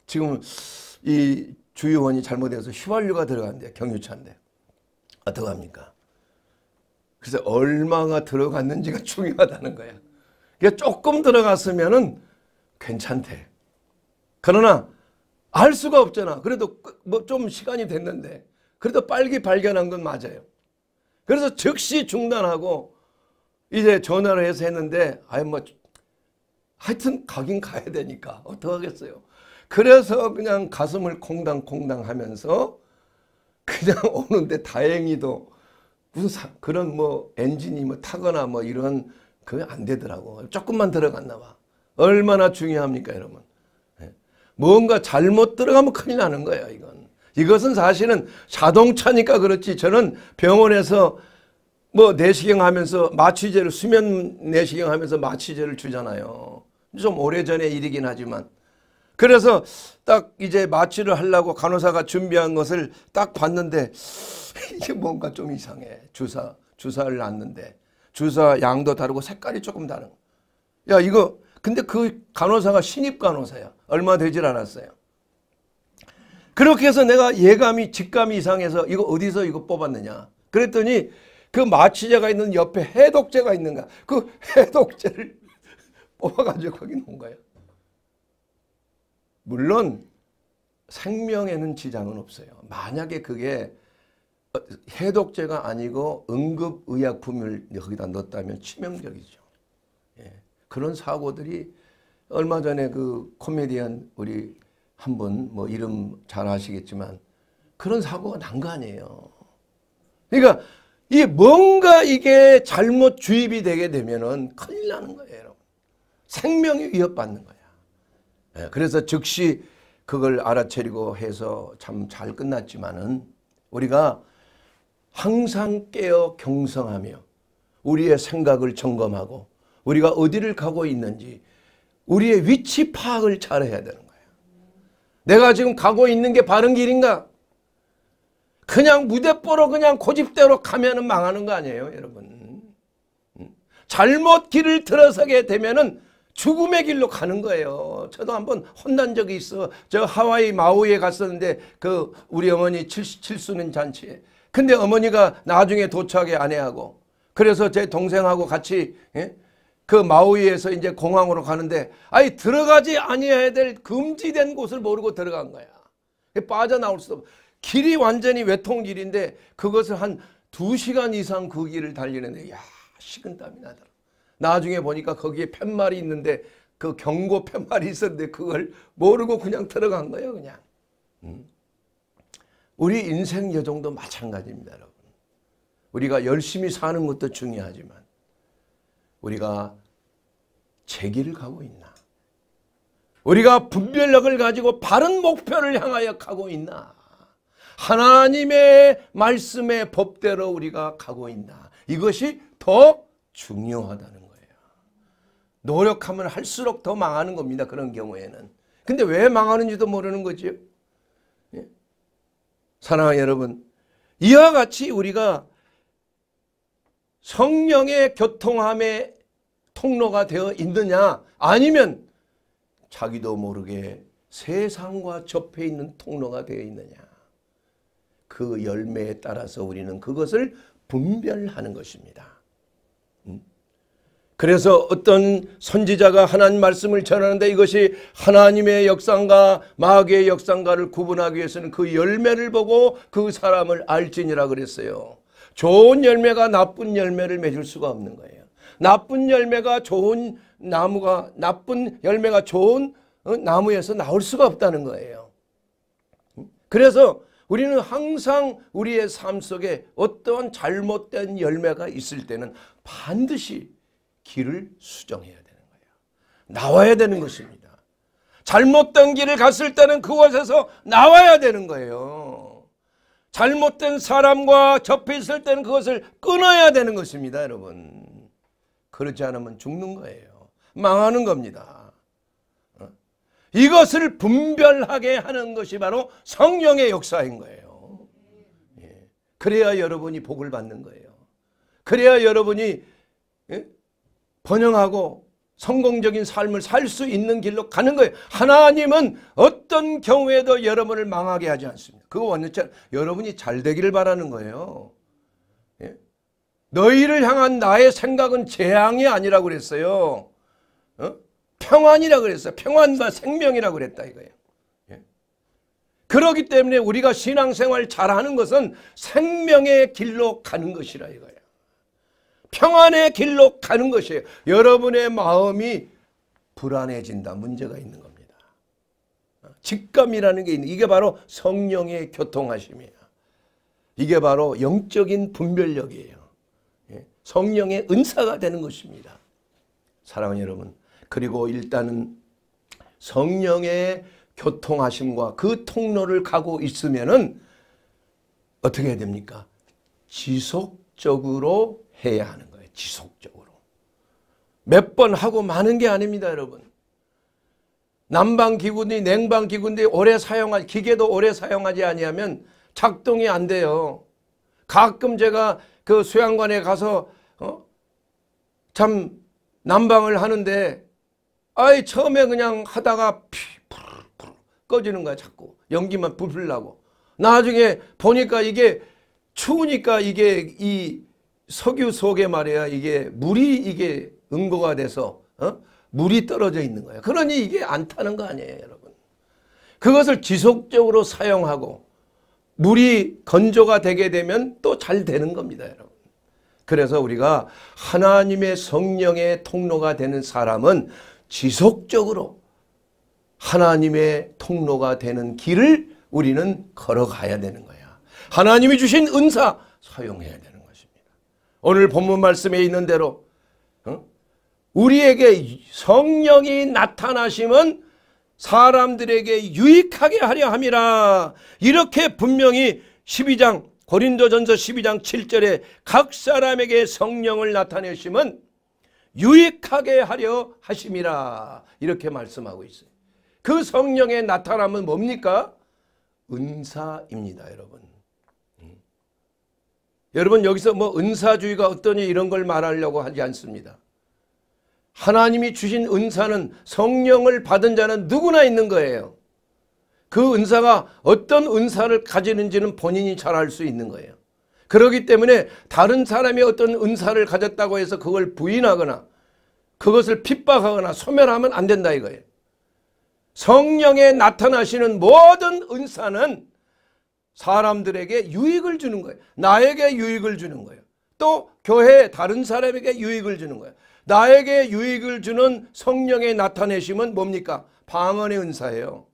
지금 이 주유원이 잘못해서 휘발유가 들어간대 경유차인데. 어떡합니까? 그래서 얼마가 들어갔는지가 (laughs) 중요하다는 거야. 그러니까 조금 들어갔으면 괜찮대. 그러나 알 수가 없잖아. 그래도 그, 뭐좀 시간이 됐는데 그래도 빨리 발견한 건 맞아요. 그래서 즉시 중단하고 이제 전화를 해서 했는데 아이 뭐 하여튼 가긴 가야 되니까 어떡하겠어요. 그래서 그냥 가슴을 콩당콩당 하면서 그냥 (laughs) 오는데 다행히도 무슨 사, 그런 뭐 엔진이 뭐 타거나 뭐 이런 그게 안 되더라고. 조금만 들어갔나 봐. 얼마나 중요합니까 여러분. 뭔가 잘못 들어가면 큰일 나는 거예요. 이건. 이것은 사실은 자동차니까 그렇지 저는 병원에서 뭐 내시경 하면서 마취제를 수면 내시경 하면서 마취제를 주잖아요. 좀오래전에 일이긴 하지만 그래서 딱 이제 마취를 하려고 간호사가 준비한 것을 딱 봤는데 (laughs) 이게 뭔가 좀 이상해. 주사 주사를 놨는데 주사 양도 다르고 색깔이 조금 다른. 야 이거 근데 그 간호사가 신입 간호사야. 얼마 되질 않았어요. 그렇게 해서 내가 예감이 직감이 이상해서 이거 어디서 이거 뽑았느냐. 그랬더니 그 마취제가 있는 옆에 해독제가 있는가. 그 해독제를 (laughs) 뽑아가지고 거기 놓은 거예요. 물론 생명에는 지장은 없어요. 만약에 그게 해독제가 아니고 응급의약품을 거기다 넣었다면 치명적이죠. 그런 사고들이 얼마 전에 그 코미디언 우리 한 분 뭐 이름 잘 아시겠지만 그런 사고가 난 거 아니에요. 그러니까 이 뭔가 이게 잘못 주입이 되게 되면은 큰일 나는 거예요. 여러분. 생명이 위협받는 거야. 네, 그래서 즉시 그걸 알아차리고 해서 참 잘 끝났지만은 우리가 항상 깨어 경성하며 우리의 생각을 점검하고 우리가 어디를 가고 있는지 우리의 위치 파악을 잘 해야 되는 거예요. 내가 지금 가고 있는 게 바른 길인가? 그냥 무대뽀로 그냥 고집대로 가면은 망하는 거 아니에요, 여러분. 잘못 길을 들어서게 되면은 죽음의 길로 가는 거예요. 저도 한번 혼난 적이 있어. 저 하와이 마우에 갔었는데 그 우리 어머니 77수는 잔치에. 근데 어머니가 나중에 도착해 아내하고 그래서 제 동생하고 같이 예? 그 마우이에서 이제 공항으로 가는데 아니 들어가지 아니해야 될 금지된 곳을 모르고 들어간 거야. 빠져나올 수도 없고 길이 완전히 외통길인데 그것을 한 2시간 이상 그 길을 달리는데 야 식은땀이 나더라. 나중에 보니까 거기에 팻말이 있는데 그 경고 팻말이 있었는데 그걸 모르고 그냥 들어간 거예요 그냥. 음? 우리 인생 여정도 마찬가지입니다 여러분. 우리가 열심히 사는 것도 중요하지만 우리가 제 길을 가고 있나? 우리가 분별력을 가지고 바른 목표를 향하여 가고 있나? 하나님의 말씀의 법대로 우리가 가고 있나? 이것이 더 중요하다는 거예요. 노력하면 할수록 더 망하는 겁니다. 그런 경우에는. 근데 왜 망하는지도 모르는 거죠 예? 사랑하는 여러분, 이와 같이 우리가 성령의 교통함에 통로가 되어 있느냐 아니면 자기도 모르게 세상과 접해 있는 통로가 되어 있느냐 그 열매에 따라서 우리는 그것을 분별하는 것입니다. 음? 그래서 어떤 선지자가 하나님 말씀을 전하는데 이것이 하나님의 역상과 마귀의 역상과를 구분하기 위해서는 그 열매를 보고 그 사람을 알지니라 그랬어요. 좋은 열매가 나쁜 열매를 맺을 수가 없는 거예요. 나쁜 열매가 좋은 나무가 나쁜 열매가 좋은 어, 나무에서 나올 수가 없다는 거예요. 음? 그래서 우리는 항상 우리의 삶 속에 어떠 잘못된 열매가 있을 때는 반드시 길을 수정해야 되는 거예요. 나와야 되는 것입니다. 잘못된 길을 갔을 때는 그곳에서 나와야 되는 거예요. 잘못된 사람과 접해 있을 때는 그것을 끊어야 되는 것입니다, 여러분. 그러지 않으면 죽는 거예요. 망하는 겁니다. 어? 이것을 분별하게 하는 것이 바로 성령의 역사인 거예요. 예. 그래야 여러분이 복을 받는 거예요. 그래야 여러분이 예? 번영하고 성공적인 삶을 살 수 있는 길로 가는 거예요. 하나님은 어떤 경우에도 여러분을 망하게 하지 않습니다. 그거 완전 여러분이 잘 되기를 바라는 거예요. 예? 너희를 향한 나의 생각은 재앙이 아니라고 그랬어요. 어? 평안이라고 그랬어요. 평안과 생명이라고 그랬다 이거예요. 예? 그러기 때문에 우리가 신앙생활 잘하는 것은 생명의 길로 가는 것이라 이거예요. 평안의 길로 가는 것이에요. 여러분의 마음이 불안해진다. 문제가 있는 겁니다. 어? 직감이라는 게 있는 이게 바로 성령의 교통하심이에요. 이게 바로 영적인 분별력이에요. 성령의 은사가 되는 것입니다. 사랑하는 여러분 그리고 일단은 성령의 교통하심과 그 통로를 가고 있으면은 어떻게 해야 됩니까? 지속적으로 해야 하는 거예요. 지속적으로. 몇 번 하고 마는 게 아닙니다, 여러분. 난방기구니 냉방기구인데 오래 사용하 기계도 오래 사용하지 아니하면 작동이 안 돼요. 가끔 제가 그 수양관에 가서 어? 참 난방을 하는데 아이 처음에 그냥 하다가 피 푸르푸르 꺼지는 거야 자꾸 연기만 부풀 나고 나중에 보니까 이게 추우니까 이게 이 석유 속에 말이야 이게 물이 이게 응고가 돼서 어? 물이 떨어져 있는 거야 그러니 이게 안 타는 거 아니에요 여러분 그것을 지속적으로 사용하고 물이 건조가 되게 되면 또 잘 되는 겁니다 여러분 그래서 우리가 하나님의 성령의 통로가 되는 사람은 지속적으로 하나님의 통로가 되는 길을 우리는 걸어가야 되는 거야. 하나님이 주신 은사 사용해야 되는 것입니다. 오늘 본문 말씀에 있는 대로 우리에게 성령이 나타나심은 사람들에게 유익하게 하려 함이라 이렇게 분명히 12장 고린도전서 12장 7절에 각 사람에게 성령을 나타내심은 유익하게 하려 하심이라 이렇게 말씀하고 있어요. 그 성령의 나타남은 뭡니까? 은사입니다 여러분. 여러분 여기서 뭐 은사주의가 어떠니 이런 걸 말하려고 하지 않습니다. 하나님이 주신 은사는 성령을 받은 자는 누구나 있는 거예요. 그 은사가 어떤 은사를 가지는지는 본인이 잘 알 수 있는 거예요. 그러기 때문에 다른 사람이 어떤 은사를 가졌다고 해서 그걸 부인하거나 그것을 핍박하거나 소멸하면 안 된다 이거예요. 성령에 나타나시는 모든 은사는 사람들에게 유익을 주는 거예요. 나에게 유익을 주는 거예요. 또 교회 다른 사람에게 유익을 주는 거예요. 나에게 유익을 주는 성령의 나타내심은 뭡니까? 방언의 은사예요.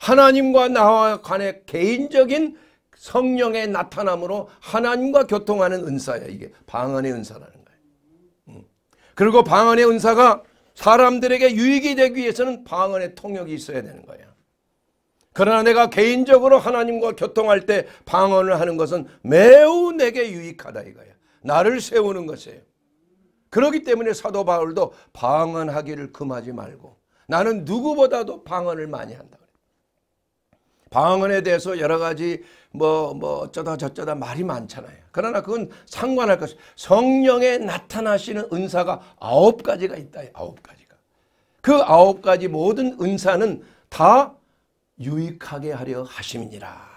하나님과 나와 간해 개인적인 성령의 나타남으로 하나님과 교통하는 은사야 이게 방언의 은사라는 거예요. 음. 그리고 방언의 은사가 사람들에게 유익이 되기 위해서는 방언의 통역이 있어야 되는 거야. 그러나 내가 개인적으로 하나님과 교통할 때 방언을 하는 것은 매우 내게 유익하다 이거야. 나를 세우는 것이에요. 그렇기 때문에 사도 바울도 방언하기를 금하지 말고 나는 누구보다도 방언을 많이 한다. 방언에 대해서 여러 가지 뭐, 뭐 어쩌다 저쩌다 말이 많잖아요. 그러나 그건 상관할 것이 성령에 나타나시는 은사가 아홉 가지가 있다. 아홉 가지가. 그 아홉 가지 모든 은사는 다 유익하게 하려 하심이니라.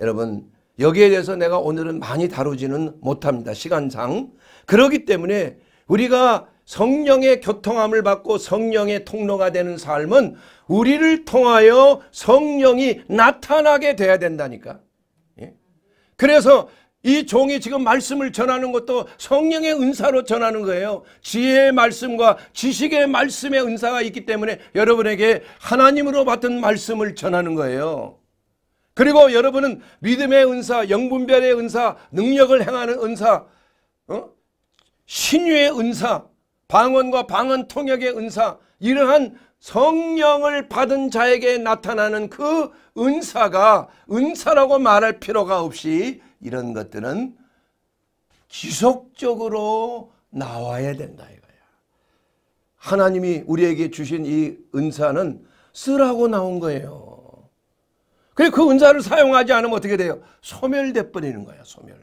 여러분 여기에 대해서 내가 오늘은 많이 다루지는 못합니다. 시간상. 그러기 때문에 우리가 성령의 교통함을 받고 성령의 통로가 되는 삶은 우리를 통하여 성령이 나타나게 돼야 된다니까. 예? 그래서 이 종이 지금 말씀을 전하는 것도 성령의 은사로 전하는 거예요. 지혜의 말씀과 지식의 말씀의 은사가 있기 때문에 여러분에게 하나님으로 받은 말씀을 전하는 거예요. 그리고 여러분은 믿음의 은사, 영분별의 은사, 능력을 행하는 은사, 어? 신유의 은사, 방언과 방언 통역의 은사 이러한 성령을 받은 자에게 나타나는 그 은사가 은사라고 말할 필요가 없이 이런 것들은 지속적으로 나와야 된다 이거야. 하나님이 우리에게 주신 이 은사는 쓰라고 나온 거예요. 그래 그 은사를 사용하지 않으면 어떻게 돼요? 소멸돼 버리는 거야, 소멸.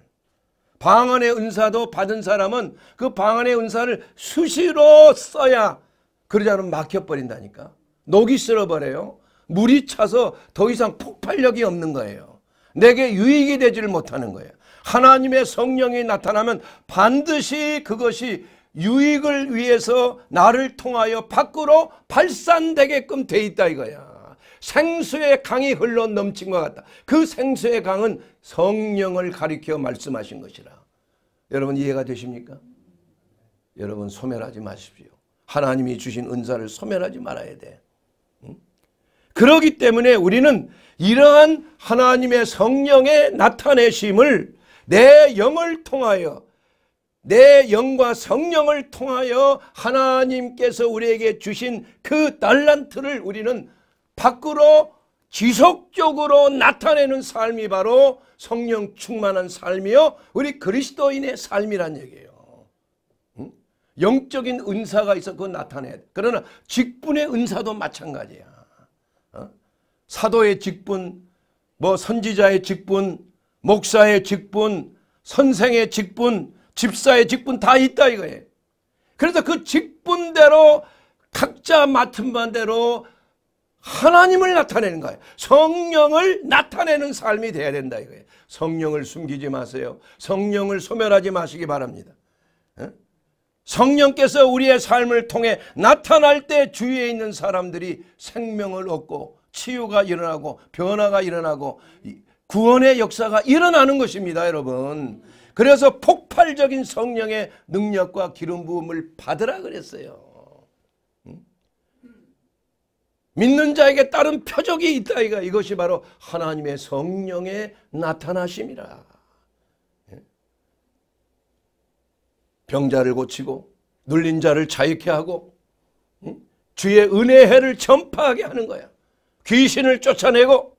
방언의 은사도 받은 사람은 그 방언의 은사를 수시로 써야 그러지 않으면 막혀버린다니까. 녹이 쓸어버려요. 물이 차서 더 이상 폭발력이 없는 거예요. 내게 유익이 되지를 못하는 거예요. 하나님의 성령이 나타나면 반드시 그것이 유익을 위해서 나를 통하여 밖으로 발산되게끔 돼 있다 이거야. 생수의 강이 흘러 넘친 것 같다. 그 생수의 강은 성령을 가리켜 말씀하신 것이라. 여러분 이해가 되십니까? 여러분 소멸하지 마십시오. 하나님이 주신 은사를 소멸하지 말아야 돼. 그러기 때문에 우리는 이러한 하나님의 성령의 나타내심을 내 영을 통하여 내 영과 성령을 통하여 하나님께서 우리에게 주신 그 달란트를 우리는 밖으로 지속적으로 나타내는 삶이 바로 성령 충만한 삶이요 우리 그리스도인의 삶이란 얘기예요. 응? 영적인 은사가 있어 그건 나타내야 돼. 그러나 직분의 은사도 마찬가지야. 어? 사도의 직분, 뭐 선지자의 직분, 목사의 직분, 선생의 직분, 집사의 직분 다 있다 이거예요. 그래서 그 직분대로 각자 맡은 반대로 하나님을 나타내는 거예요. 성령을 나타내는 삶이 돼야 된다 이거예요. 성령을 숨기지 마세요. 성령을 소멸하지 마시기 바랍니다. 성령께서 우리의 삶을 통해 나타날 때 주위에 있는 사람들이 생명을 얻고 치유가 일어나고 변화가 일어나고 구원의 역사가 일어나는 것입니다 여러분. 그래서 폭발적인 성령의 능력과 기름 부음을 받으라 그랬어요. 믿는 자에게 따른 표적이 있다 이가 이것이 바로 하나님의 성령의 나타나심이라. 예? 병자를 고치고 눌린 자를 자유케 하고 주의 은혜의 해를 전파하게 하는 거야. 귀신을 쫓아내고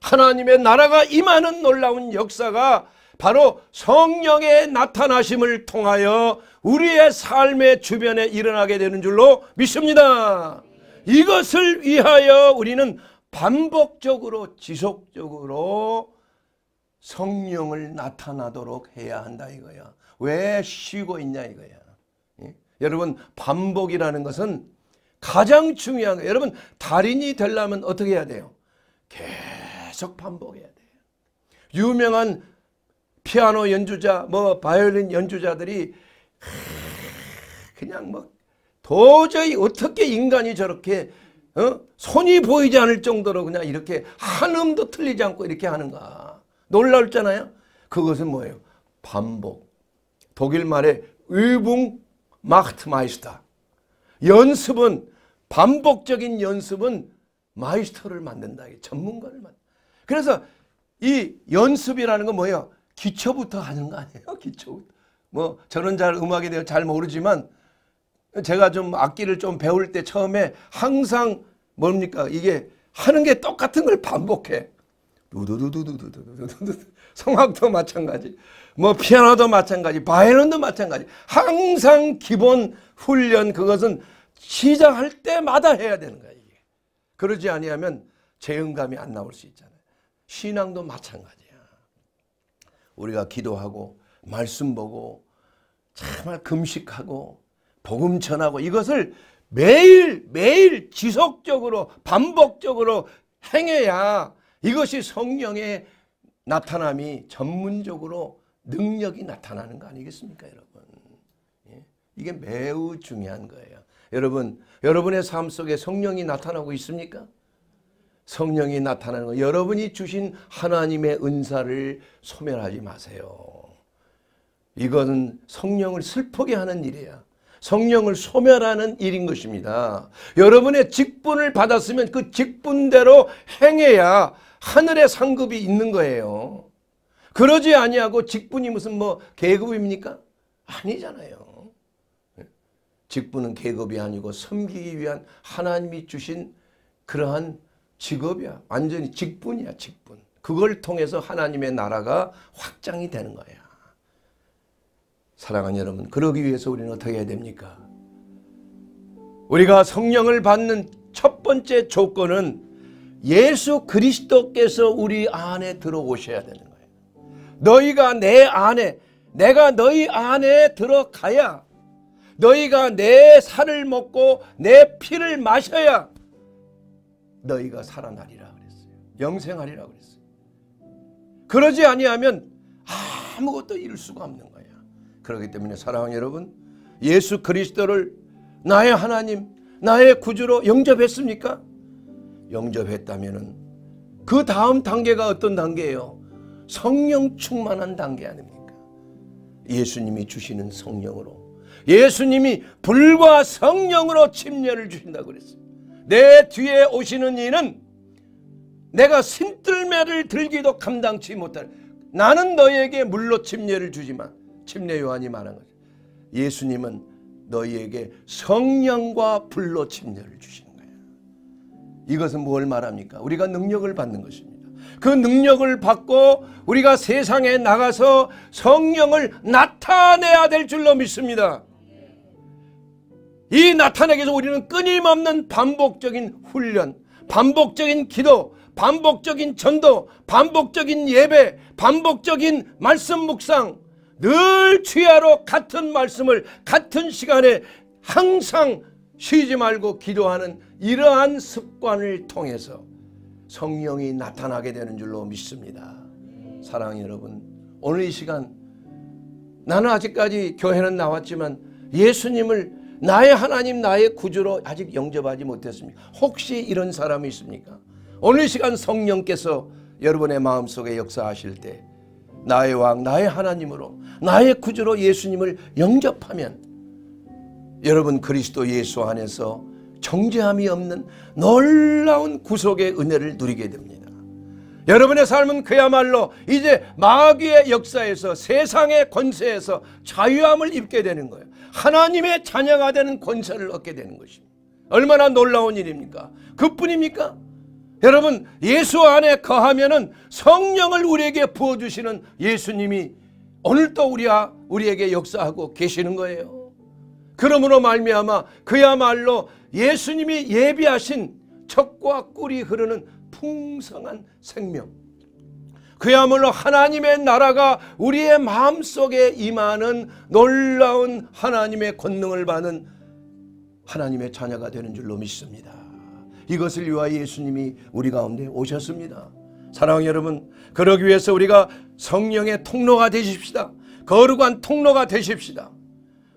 하나님의 나라가 임하는 놀라운 역사가 바로 성령의 나타나심을 통하여 우리의 삶의 주변에 일어나게 되는 줄로 믿습니다. 이것을 위하여 우리는 반복적으로 지속적으로 성령을 나타나도록 해야 한다 이거야. 왜 쉬고 있냐 이거야. 예? 여러분 반복이라는 것은 가장 중요한 거예요. 여러분 달인이 되려면 어떻게 해야 돼요? 계속 반복해야 돼요. 유명한 피아노 연주자 뭐 바이올린 연주자들이 그냥 뭐 도저히 어떻게 인간이 저렇게 어? 손이 보이지 않을 정도로 그냥 이렇게 한 음도 틀리지 않고 이렇게 하는가. 놀라웠잖아요. 그것은 뭐예요? 반복. 독일말에 의붕 마트 마이스터. 연습은 반복적인 연습은 마이스터를 만든다. 전문가를 만든다. 그래서 이 연습이라는 건 뭐예요? 기초부터 하는 거 아니에요? (laughs) 기초부터. 뭐 저는 잘 음악에 대해 잘 모르지만 제가 좀 악기를 좀 배울 때 처음에 항상 뭡니까? 이게 하는 게 똑같은 걸 반복해. 두두두두두두두두두 성악도 마찬가지. 뭐 피아노도 마찬가지. 바이올린도 마찬가지. 항상 기본 훈련 그것은 시작할 때마다 해야 되는 거야, 이게. 그러지 아니하면 재응감이 안 나올 수 있잖아요. 신앙도 마찬가지야. 우리가 기도하고 말씀 보고 정말 금식하고 복음 전하고 이것을 매일 매일 지속적으로 반복적으로 행해야 이것이 성령의 나타남이 전문적으로 능력이 나타나는 거 아니겠습니까 여러분 예? 이게 매우 중요한 거예요 여러분 여러분의 삶 속에 성령이 나타나고 있습니까 성령이 나타나는 거 여러분이 주신 하나님의 은사를 소멸하지 마세요 이것 성령을 슬프게 하는 일이야 성령을 소멸하는 일인 것입니다. 여러분의 직분을 받았으면 그 직분대로 행해야 하늘의 상급이 있는 거예요. 그러지 아니하고 직분이 무슨 뭐 계급입니까? 아니잖아요. 직분은 계급이 아니고 섬기기 위한 하나님이 주신 그러한 직업이야. 완전히 직분이야, 직분. 그걸 통해서 하나님의 나라가 확장이 되는 거야. 사랑하는 여러분, 그러기 위해서 우리는 어떻게 해야 됩니까? 우리가 성령을 받는 첫 번째 조건은 예수 그리스도께서 우리 안에 들어오셔야 되는 거예요. 너희가 내 안에, 내가 너희 안에 들어가야 너희가 내 살을 먹고 내 피를 마셔야 너희가 살아나리라 그랬어요. 영생하리라 그랬어요. 그러지 아니하면 아무것도 이룰 수가 없는 그렇기 때문에 사랑하는 여러분 예수 그리스도를 나의 하나님 나의 구주로 영접했습니까? 영접했다면 그 다음 단계가 어떤 단계예요? 성령 충만한 단계 아닙니까? 예수님이 주시는 성령으로 예수님이 불과 성령으로 침례를 주신다고 그랬어요. 내 뒤에 오시는 이는 내가 신들매를 들기도 감당치 못할 나는 너에게 물로 침례를 주지만 침례 요한이 말한 거죠. 예수님은 너희에게 성령과 불로 침례를 주시는 거예요. 이것은 뭘 말합니까? 우리가 능력을 받는 것입니다. 그 능력을 받고 우리가 세상에 나가서 성령을 나타내야 될 줄로 믿습니다. 이 나타내기 위서 우리는 끊임없는 반복적인 훈련, 반복적인 기도, 반복적인 전도, 반복적인 예배, 반복적인 말씀 묵상, 늘취하로 같은 말씀을 같은 시간에 항상 쉬지 말고 기도하는 이러한 습관을 통해서 성령이 나타나게 되는 줄로 믿습니다. 사랑 여러분 오늘 이 시간 나는 아직까지 교회는 나왔지만 예수님을 나의 하나님 나의 구주로 아직 영접하지 못했습니다. 혹시 이런 사람이 있습니까? 오늘 시간 성령께서 여러분의 마음속에 역사하실 때 나의 왕, 나의 하나님으로, 나의 구주로 예수님을 영접하면 여러분 그리스도 예수 안에서 정죄함이 없는 놀라운 구속의 은혜를 누리게 됩니다. 여러분의 삶은 그야말로 이제 마귀의 역사에서 세상의 권세에서 자유함을 입게 되는 거예요. 하나님의 자녀가 되는 권세를 얻게 되는 것입니다. 얼마나 놀라운 일입니까? 그뿐입니까? 여러분 예수 안에 거하면은 성령을 우리에게 부어 주시는 예수님이 오늘도 우리와 우리에게 역사하고 계시는 거예요. 그러므로 말미암아 그야말로 예수님이 예비하신 척과 꿀이 흐르는 풍성한 생명. 그야말로 하나님의 나라가 우리의 마음속에 임하는 놀라운 하나님의 권능을 받는 하나님의 자녀가 되는 줄로 믿습니다. 이것을 위하여 예수님이 우리 가운데 오셨습니다. 사랑하는 여러분, 그러기 위해서 우리가 성령의 통로가 되십시다. 거룩한 통로가 되십시다.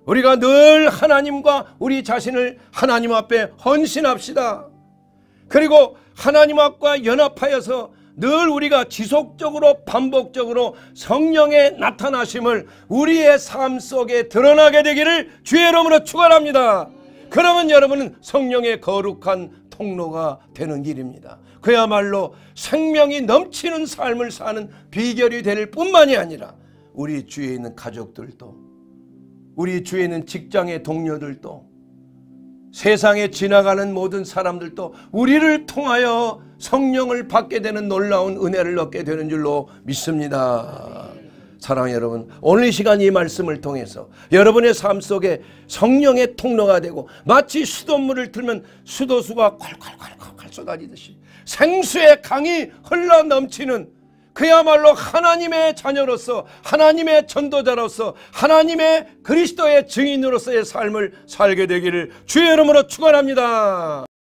우리가 늘 하나님과 우리 자신을 하나님 앞에 헌신합시다. 그리고 하나님 앞과 연합하여서 늘 우리가 지속적으로 반복적으로 성령의 나타나심을 우리의 삶 속에 드러나게 되기를 주의 이름으로 축원합니다. 그러면 여러분은 성령의 거룩한 통로가 되는 길입니다. 그야말로 생명이 넘치는 삶을 사는 비결이 될 뿐만이 아니라 우리 주위에 있는 가족들도 우리 주위에 있는 직장의 동료들도 세상에 지나가는 모든 사람들도 우리를 통하여 성령을 받게 되는 놀라운 은혜를 얻게 되는 줄로 믿습니다. 사랑하 여러분 오늘 이 시간 이 말씀을 통해서 여러분의 삶 속에 성령의 통로가 되고 마치 수돗물을 틀면 수도수가 콸콸콸콸 쏟아지듯이 생수의 강이 흘러 넘치는 그야말로 하나님의 자녀로서 하나님의 전도자로서 하나님의 그리스도의 증인으로서의 삶을 살게 되기를 주의 이름으로 축원합니다.